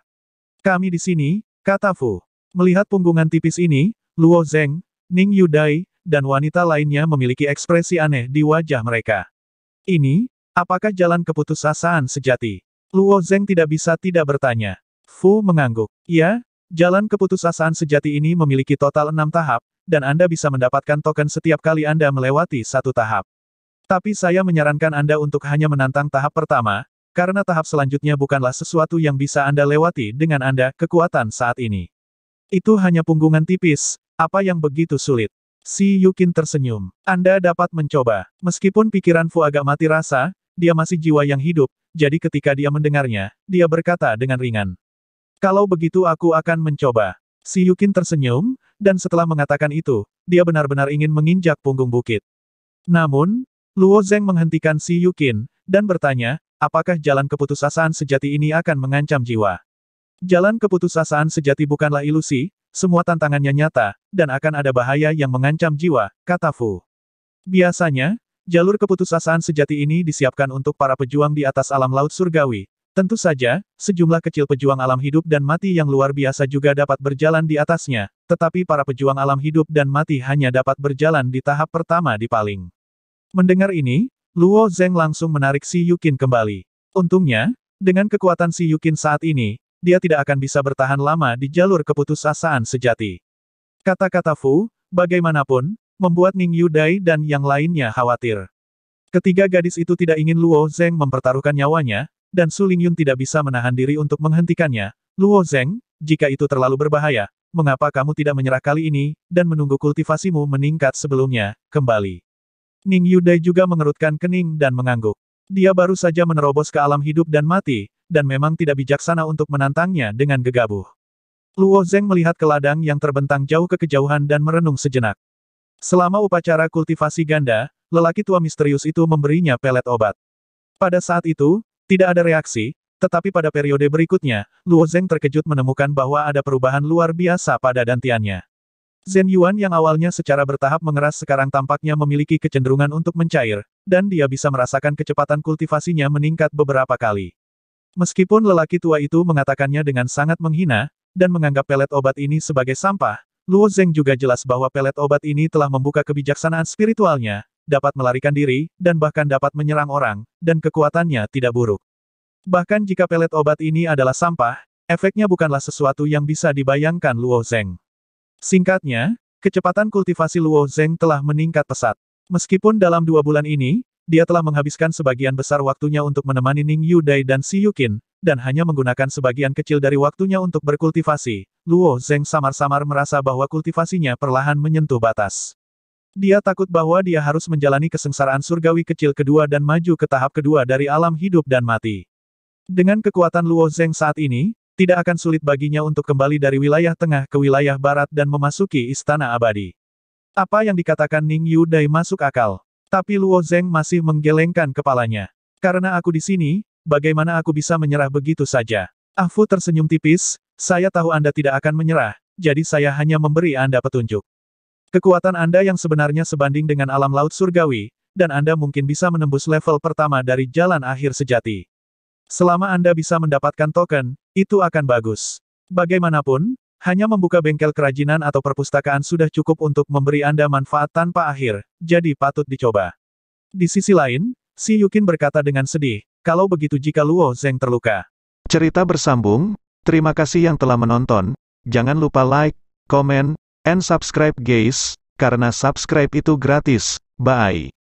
Kami di sini, kata Fu. Melihat punggungan tipis ini, Luo Zeng, Ning Yudai, dan wanita lainnya memiliki ekspresi aneh di wajah mereka. Ini, apakah jalan keputusasaan sejati? Luo Zeng tidak bisa tidak bertanya. Fu mengangguk. Ya, Jalan keputusasaan sejati ini memiliki total enam tahap, dan Anda bisa mendapatkan token setiap kali Anda melewati satu tahap. Tapi saya menyarankan Anda untuk hanya menantang tahap pertama, karena tahap selanjutnya bukanlah sesuatu yang bisa Anda lewati dengan Anda kekuatan saat ini. Itu hanya punggungan tipis, apa yang begitu sulit. Si Yukin tersenyum. Anda dapat mencoba. Meskipun pikiran Fu agak mati rasa, dia masih jiwa yang hidup, jadi ketika dia mendengarnya, dia berkata dengan ringan. Kalau begitu aku akan mencoba. Si Yukin tersenyum, dan setelah mengatakan itu, dia benar-benar ingin menginjak punggung bukit. Namun, Luo Zeng menghentikan si Yukin, dan bertanya, apakah jalan keputusasaan sejati ini akan mengancam jiwa? Jalan keputusasaan sejati bukanlah ilusi, semua tantangannya nyata, dan akan ada bahaya yang mengancam jiwa, kata Fu. Biasanya, jalur keputusasaan sejati ini disiapkan untuk para pejuang di atas alam laut surgawi, Tentu saja, sejumlah kecil pejuang alam hidup dan mati yang luar biasa juga dapat berjalan di atasnya, tetapi para pejuang alam hidup dan mati hanya dapat berjalan di tahap pertama di paling. Mendengar ini, Luo Zeng langsung menarik Si Yukin kembali. Untungnya, dengan kekuatan Si Yukin saat ini, dia tidak akan bisa bertahan lama di jalur keputusasaan sejati. Kata-kata Fu, bagaimanapun, membuat Ning Yudai dan yang lainnya khawatir. Ketiga gadis itu tidak ingin Luo Zeng mempertaruhkan nyawanya, dan Su Lingyun tidak bisa menahan diri untuk menghentikannya. Luo Zeng, jika itu terlalu berbahaya, mengapa kamu tidak menyerah kali ini, dan menunggu kultivasimu meningkat sebelumnya, kembali. Ning Yudai juga mengerutkan kening dan mengangguk. Dia baru saja menerobos ke alam hidup dan mati, dan memang tidak bijaksana untuk menantangnya dengan gegabah. Luo Zeng melihat ke ladang yang terbentang jauh ke kejauhan dan merenung sejenak. Selama upacara kultivasi ganda, lelaki tua misterius itu memberinya pelet obat. Pada saat itu, tidak ada reaksi, tetapi pada periode berikutnya, Luo Zeng terkejut menemukan bahwa ada perubahan luar biasa pada dantiannya. Zhen Yuan yang awalnya secara bertahap mengeras sekarang tampaknya memiliki kecenderungan untuk mencair, dan dia bisa merasakan kecepatan kultivasinya meningkat beberapa kali. Meskipun lelaki tua itu mengatakannya dengan sangat menghina, dan menganggap pelet obat ini sebagai sampah, Luo Zeng juga jelas bahwa pelet obat ini telah membuka kebijaksanaan spiritualnya, dapat melarikan diri, dan bahkan dapat menyerang orang, dan kekuatannya tidak buruk. Bahkan jika pelet obat ini adalah sampah, efeknya bukanlah sesuatu yang bisa dibayangkan Luo Zeng. Singkatnya, kecepatan kultivasi Luo Zeng telah meningkat pesat. Meskipun dalam dua bulan ini, dia telah menghabiskan sebagian besar waktunya untuk menemani Ning Yudai dan Si Yukin, dan hanya menggunakan sebagian kecil dari waktunya untuk berkultivasi, Luo Zeng samar-samar merasa bahwa kultivasinya perlahan menyentuh batas. Dia takut bahwa dia harus menjalani kesengsaraan surgawi kecil kedua dan maju ke tahap kedua dari alam hidup dan mati. Dengan kekuatan Luo Zeng saat ini, tidak akan sulit baginya untuk kembali dari wilayah tengah ke wilayah barat dan memasuki istana abadi. Apa yang dikatakan Ning Yu Dai masuk akal. Tapi Luo Zeng masih menggelengkan kepalanya. Karena aku di sini, bagaimana aku bisa menyerah begitu saja? Afu tersenyum tipis, saya tahu Anda tidak akan menyerah, jadi saya hanya memberi Anda petunjuk. Kekuatan Anda yang sebenarnya sebanding dengan alam laut surgawi, dan Anda mungkin bisa menembus level pertama dari jalan akhir sejati. Selama Anda bisa mendapatkan token, itu akan bagus. Bagaimanapun, hanya membuka bengkel kerajinan atau perpustakaan sudah cukup untuk memberi Anda manfaat tanpa akhir, jadi patut dicoba. Di sisi lain, Si Yukin berkata dengan sedih, kalau begitu jika Luo Zeng terluka. Cerita bersambung, terima kasih yang telah menonton, jangan lupa like, komen, And subscribe guys, karena subscribe itu gratis. Bye.